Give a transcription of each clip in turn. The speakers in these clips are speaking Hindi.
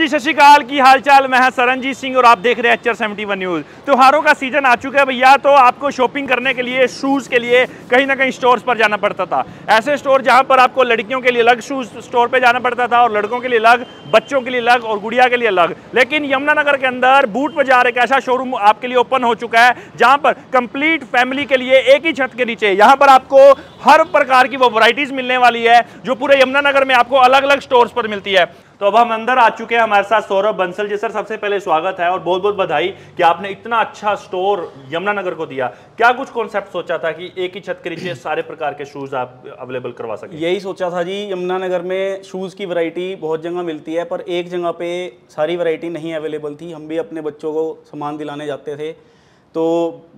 जी सत श्रीकाल की हालचाल मैं हाँ सरनजीत सिंह और आप देख रहे हैं H R seventy one news त्योहारों का सीजन आ चुका है भैया तो आपको शॉपिंग करने के लिए शूज़ के लिए कहीं ना कहीं स्टोर्स पर जाना पड़ता था ऐसे स्टोर जहां पर आपको लड़कियों के लिए अलग शूज़ स्टोर पर जाना पड़ता था और लड़कों के लिए अलग बच्चों के लिए अलग और गुड़िया के लिए अलग लेकिन यमुनानगर के अंदर बूट बाजार एक ऐसा शोरूम आपके लिए ओपन हो चुका है जहाँ पर कंप्लीट फैमिली के लिए एक ही छत के नीचे यहाँ पर आपको हर प्रकार की वो वराइटीज़ मिलने वाली है जो पूरे यमुनानगर में आपको अलग अलग स्टोर्स पर मिलती है तो अब हम अंदर आ चुके हैं हमारे साथ सौरभ बंसल जी सर सबसे पहले स्वागत है और बहुत बहुत बधाई कि आपने इतना अच्छा स्टोर यमुनानगर को दिया क्या कुछ कॉन्सेप्ट सोचा था कि एक ही छत के नीचे सारे प्रकार के शूज आप अवेलेबल करवा सकते यही सोचा था जी यमुनानगर में शूज की वरायटी बहुत जगह मिलती है पर एक जगह पे सारी वरायटी नहीं अवेलेबल थी हम भी अपने बच्चों को सामान दिलाने जाते थे तो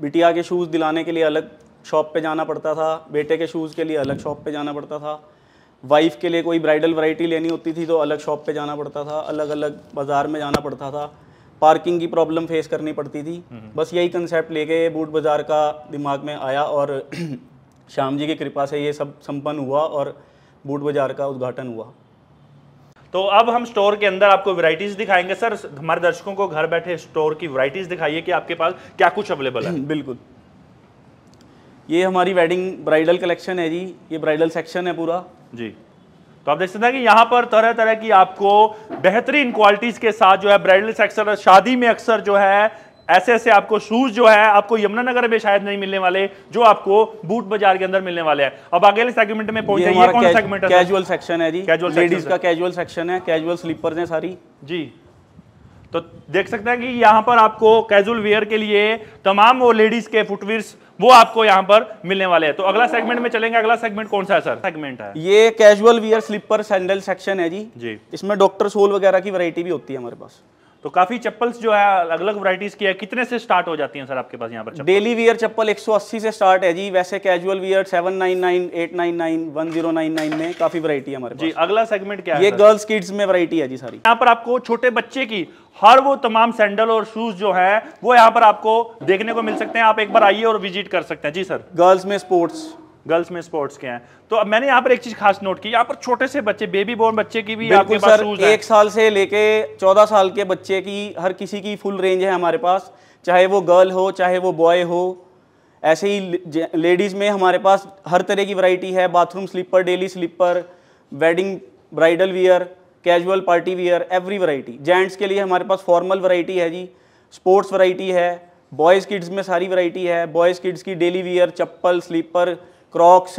बिटिया के शूज़ दिलाने के लिए अलग शॉप पे जाना पड़ता था बेटे के शूज़ के लिए अलग शॉप पे जाना पड़ता था वाइफ के लिए कोई ब्राइडल वैरायटी लेनी होती थी तो अलग शॉप पे जाना पड़ता था अलग अलग बाज़ार में जाना पड़ता था पार्किंग की प्रॉब्लम फेस करनी पड़ती थी हम्म। बस यही कंसेप्ट लेके बूट बाज़ार का दिमाग में आया और श्याम जी की कृपा से ये सब संपन्न हुआ और बूट बाज़ार का उद्घाटन हुआ तो अब हम स्टोर के अंदर आपको वैरायटीज दिखाएंगे सर हमारे दर्शकों को घर बैठे स्टोर की वैरायटीज दिखाइए कि आपके पास क्या कुछ अवेलेबल है बिल्कुल ये हमारी वेडिंग ब्राइडल कलेक्शन है जी ये ब्राइडल सेक्शन है पूरा जी तो आप देख सकते हैं कि यहाँ पर तरह तरह की आपको बेहतरीन क्वालिटीज के साथ जो है ब्राइडल सेक्शन शादी में अक्सर जो है ऐसे ऐसे आपको शूज जो है आपको यमुनानगर में शायद नहीं मिलने वाले जो आपको बूट बाजार के अंदर मिलने वाले हैं अब अगले सेगमेंट में पहुंचे कौन सेगमेंट है कैजुअल सेक्शन है जी कैजुअल लेडीज का कैजुअल सेक्शन है कैजुअल स्लीपर है सारी जी तो देख सकते हैं कि यहाँ पर आपको कैजुअल वेयर के लिए तमाम वो लेडीज के फुटवेयर वो आपको यहाँ पर मिलने वाले हैं तो अगला सेगमेंट में चलेंगे अगला सेगमेंट कौन सा है सर सेगमेंट है ये casual wear slipper sandal section है जी जी इसमें डॉक्टर सोल वगैरह की वरायटी भी होती है हमारे पास तो काफी चप्पल्स जो है अलग अलग वराइटीज की है कितने से स्टार्ट हो जाती हैं सर आपके पास यहाँ पर डेली वियर चप्पल 180 से स्टार्ट है जी वैसे कैजुअल वियर 799, 899, 1099 में काफी वरायटी है हमारे जी अगला सेगमेंट क्या है ये गर्ल्स किड्स में वरायटी है जी सारी यहाँ पर आपको छोटे बच्चे की हर वो तमाम सैंडल और शूज जो है वो यहाँ पर आपको देखने को मिल सकते हैं आप एक बार आइए और विजिट कर सकते हैं जी सर गर्ल्स में स्पोर्ट्स गर्ल्स में स्पोर्ट्स के हैं तो अब मैंने यहाँ पर एक चीज खास नोट की यहाँ पर छोटे से बच्चे बेबी बोर्न बच्चे की भी आपके पास सर, एक साल से लेके चौदह साल के बच्चे की हर किसी की फुल रेंज है हमारे पास चाहे वो गर्ल हो चाहे वो बॉय हो ऐसे ही लेडीज़ में हमारे पास हर तरह की वैरायटी है bathroom slipper daily slipper wedding bridal wear casual party wear every variety gents के लिए हमारे पास फॉर्मल वैरायटी है जी स्पोर्ट्स वैरायटी है बॉयज़ किड्स में सारी वैरायटी है बॉयज़ किड्स की डेली वियर चप्पल स्लीपर क्रॉक्स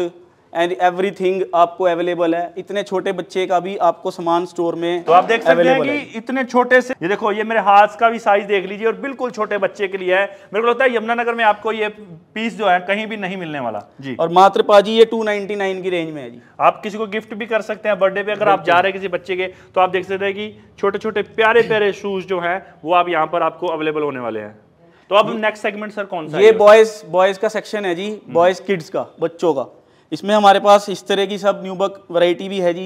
एंड एवरीथिंग आपको अवेलेबल है इतने छोटे बच्चे का भी आपको सामान स्टोर में तो आप देख सकते हैं कि है। इतने छोटे से ये देखो ये मेरे हाथ का भी साइज देख लीजिए और बिल्कुल छोटे बच्चे के लिए है मेरे को लगता है यमुनानगर में आपको ये पीस जो है कहीं भी नहीं मिलने वाला जी और मात्र पाजी ये टू की रेंज में है जी आप किसी को गिफ्ट भी कर सकते हैं बर्थडे पे अगर आप जा रहे हैं किसी बच्चे के तो आप देख सकते हैं कि छोटे छोटे प्यारे प्यारे शूज जो है वो आप यहाँ पर आपको अवेलेबल होने वाले हैं तो अब नेक्स्ट सेगमेंट सर कौन सा ये बॉयज बॉयज का सेक्शन है जी बॉयज किड्स का बच्चों का इसमें हमारे पास इस तरह की सब न्यूबक वैरायटी भी है जी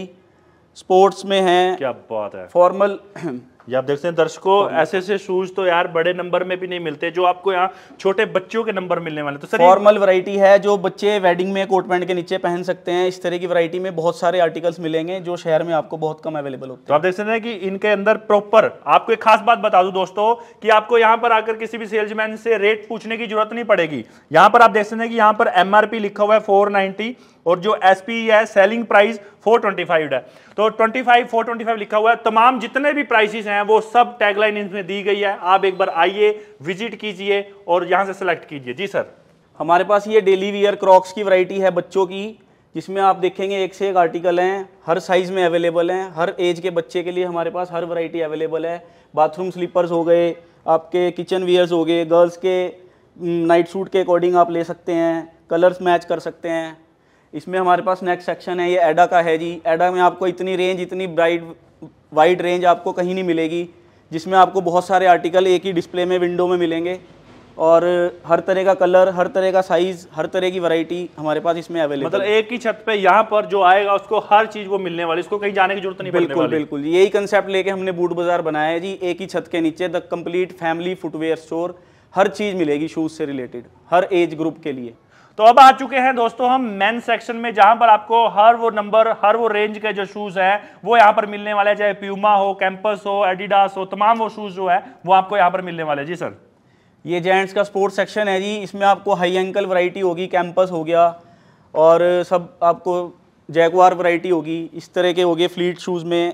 स्पोर्ट्स में है क्या बात है फॉर्मल ये आप देखते हैं दर्शकों ऐसे ऐसे शूज तो यार बड़े नंबर में भी नहीं मिलते जो आपको यहाँ छोटे बच्चों के नंबर मिलने वाले तो सर फॉर्मल वैरायटी है जो बच्चे वेडिंग में कोट पैंट के नीचे पहन सकते हैं इस तरह की वैरायटी में बहुत सारे आर्टिकल्स मिलेंगे जो शहर में आपको बहुत कम अवेलेबल होते हैं तो आप देख सकते हैं कि इनके अंदर प्रॉपर आपको एक खास बात बता दू दोस्तों की आपको यहाँ पर आकर किसी भी सेल्समैन से रेट पूछने की जरूरत नहीं पड़ेगी यहाँ पर आप देख सकते हैं कि यहाँ पर एमआरपी लिखा हुआ है फोर और जो एस e है सेलिंग प्राइस फोर है तो ट्वेंटी फाइव लिखा हुआ है तमाम जितने भी प्राइसिस हैं हैं वो सब टैगलाइन इसमें दी गई है आप एक बार आइए विजिट कीजिए और यहाँ से सेलेक्ट कीजिए जी सर हमारे पास ये डेली वियर क्रॉक्स की वैरायटी है बच्चों की जिसमें आप देखेंगे एक से एक आर्टिकल हैं हर साइज़ में अवेलेबल हैं हर एज के बच्चे के लिए हमारे पास हर वैरायटी अवेलेबल है बाथरूम स्लीपर्स हो गए आपके किचन वियर्स हो गए गर्ल्स के नाइट हम्म, सूट के अकॉर्डिंग आप ले सकते हैं कलर्स मैच कर सकते हैं इसमें हमारे पास नेक्स्ट सेक्शन है ये एडा का है जी एडा में आपको इतनी रेंज इतनी ब्राइट वाइड रेंज आपको कहीं नहीं मिलेगी जिसमें आपको बहुत सारे आर्टिकल एक ही डिस्प्ले में विंडो में मिलेंगे और हर तरह का कलर हर तरह का साइज हर तरह की वैरायटी हमारे पास इसमें अवेलेबल मतलब एक ही छत पे यहाँ पर जो आएगा उसको हर चीज वो मिलने वाली इसको कहीं जाने की जरूरत नहीं बिल्कुल बिल्कुल यही कंसेप्ट लेके हमने बूट बाजार बनाया है जी एक ही छत के नीचे the complete family footwear store हर चीज मिलेगी शूज से रिलेटेड हर एज ग्रुप के लिए तो अब आ चुके हैं दोस्तों हम मेन सेक्शन में जहां पर आपको हर वो नंबर हर वो रेंज के जो शूज हैं वो यहां पर मिलने वाले चाहे प्यूमा हो कैंपस हो एडिडास हो तमाम वो शूज जो है वो आपको यहां पर मिलने वाले जी सर ये जेंट्स का स्पोर्ट्स सेक्शन है जी इसमें आपको हाई एंकल वरायटी होगी कैंपस हो गया और सब आपको जैगवार वराइटी होगी इस तरह के हो गए फ्लीट शूज़ में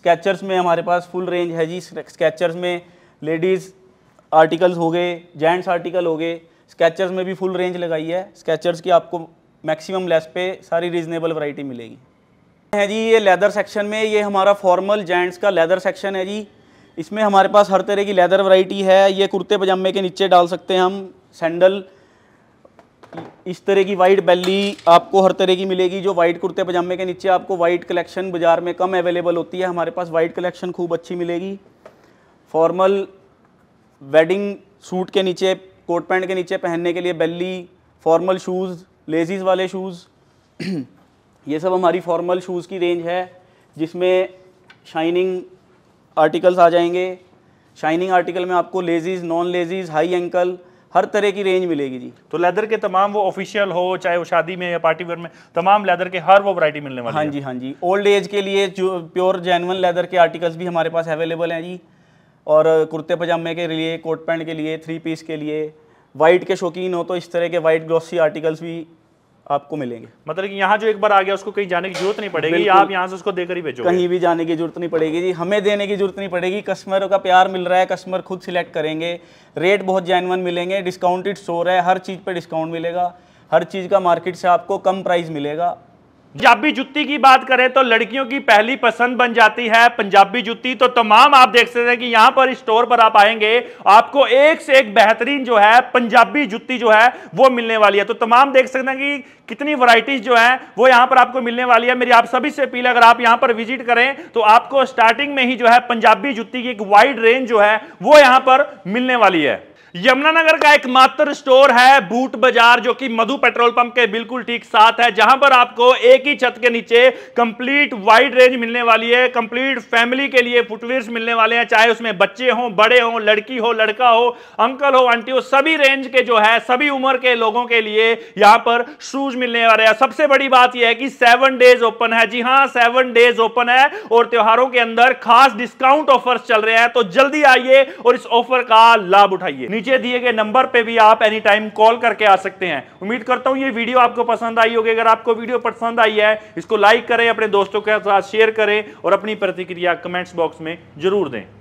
स्केचर्स में हमारे पास फुल रेंज है जी स्केचर्स में लेडीज़ आर्टिकल्स हो गए जेंट्स आर्टिकल हो गए स्केचर्स में भी फुल रेंज लगाई है स्केचर्स की आपको मैक्सिमम लेस पे सारी रीजनेबल वैरायटी मिलेगी है जी ये लेदर सेक्शन में ये हमारा फॉर्मल जेंट्स का लेदर सेक्शन है जी इसमें हमारे पास हर तरह की लेदर वैरायटी है ये कुर्ते पजामे के नीचे डाल सकते हैं हम सैंडल इस तरह की वाइट बेली आपको हर तरह की मिलेगी जो वाइट कुर्ते पजामे के नीचे आपको वाइट कलेक्शन बाज़ार में कम अवेलेबल होती है हमारे पास वाइट कलेक्शन खूब अच्छी मिलेगी फॉर्मल वेडिंग सूट के नीचे कोट पैंट के नीचे पहनने के लिए बेली फॉर्मल शूज़ लेजीज़ वाले शूज़ ये सब हमारी फॉर्मल शूज़ की रेंज है जिसमें शाइनिंग आर्टिकल्स आ जाएंगे शाइनिंग आर्टिकल में आपको laces non laces high ankle हर तरह की रेंज मिलेगी जी तो लेदर के तमाम वो ऑफिशियल हो चाहे वो शादी में या पार्टी वेयर में तमाम लेदर के हर वो वैरायटी मिलने वाली हाँ जी हाँ जी ओल्ड एज के लिए प्योर जेनवन लेदर के आर्टिकल्स भी हमारे पास अवेलेबल हैं जी और कुर्ते पजामे के लिए कोट पैंट के लिए थ्री पीस के लिए वाइट के शौकीन हो तो इस तरह के वाइट ग्लॉसी आर्टिकल्स भी आपको मिलेंगे मतलब कि यहाँ जो एक बार आ गया उसको कहीं जाने की जरूरत नहीं पड़ेगी आप यहाँ से उसको देकर ही भेजो कहीं भी जाने की जरूरत नहीं पड़ेगी जी हमें देने की जरूरत नहीं पड़ेगी कस्टमर का प्यार मिल रहा है कस्टमर खुद सिलेक्ट करेंगे रेट बहुत जैनवन मिलेंगे डिस्काउंटेड स्टोर है हर चीज़ पर डिस्काउंट मिलेगा हर चीज़ का मार्केट से आपको कम प्राइस मिलेगा पंजाबी जुत्ती की बात करें तो लड़कियों की पहली पसंद बन जाती है पंजाबी जुत्ती तो तमाम आप देख सकते हैं कि यहां पर स्टोर पर आप आएंगे आपको एक से एक बेहतरीन जो है पंजाबी जुत्ती जो है वो मिलने वाली है तो तमाम देख सकते हैं कि कितनी वैरायटीज जो है वो यहां पर आपको मिलने वाली है मेरी आप सभी से अपील अगर आप यहां पर विजिट करें तो आपको स्टार्टिंग में ही जो है पंजाबी जुत्ती की एक वाइड रेंज जो है वो यहां पर मिलने वाली है यमुनानगर का एकमात्र स्टोर है बूट बाजार जो कि मधु पेट्रोल पंप के बिल्कुल ठीक साथ है जहां पर आपको एक ही छत के नीचे कंप्लीट वाइड रेंज मिलने वाली है कंप्लीट फैमिली के लिए फुटवेयर्स मिलने वाले हैं चाहे उसमें बच्चे हों बड़े हों लड़की हो लड़का हो अंकल हो आंटी हो सभी रेंज के जो है सभी उम्र के लोगों के लिए यहां पर शूज मिलने वाले हैं सबसे बड़ी बात यह है कि सेवन डेज ओपन है जी हाँ सेवन डेज ओपन है और त्योहारों के अंदर खास डिस्काउंट ऑफर्स चल रहे हैं तो जल्दी आइए और इस ऑफर का लाभ उठाइए नीचे नीचे दिए गए नंबर पे भी आप एनी टाइम कॉल करके आ सकते हैं उम्मीद करता हूं ये वीडियो आपको पसंद आई होगी अगर आपको वीडियो पसंद आई है इसको लाइक करें अपने दोस्तों के साथ शेयर करें और अपनी प्रतिक्रिया कमेंट्स बॉक्स में जरूर दें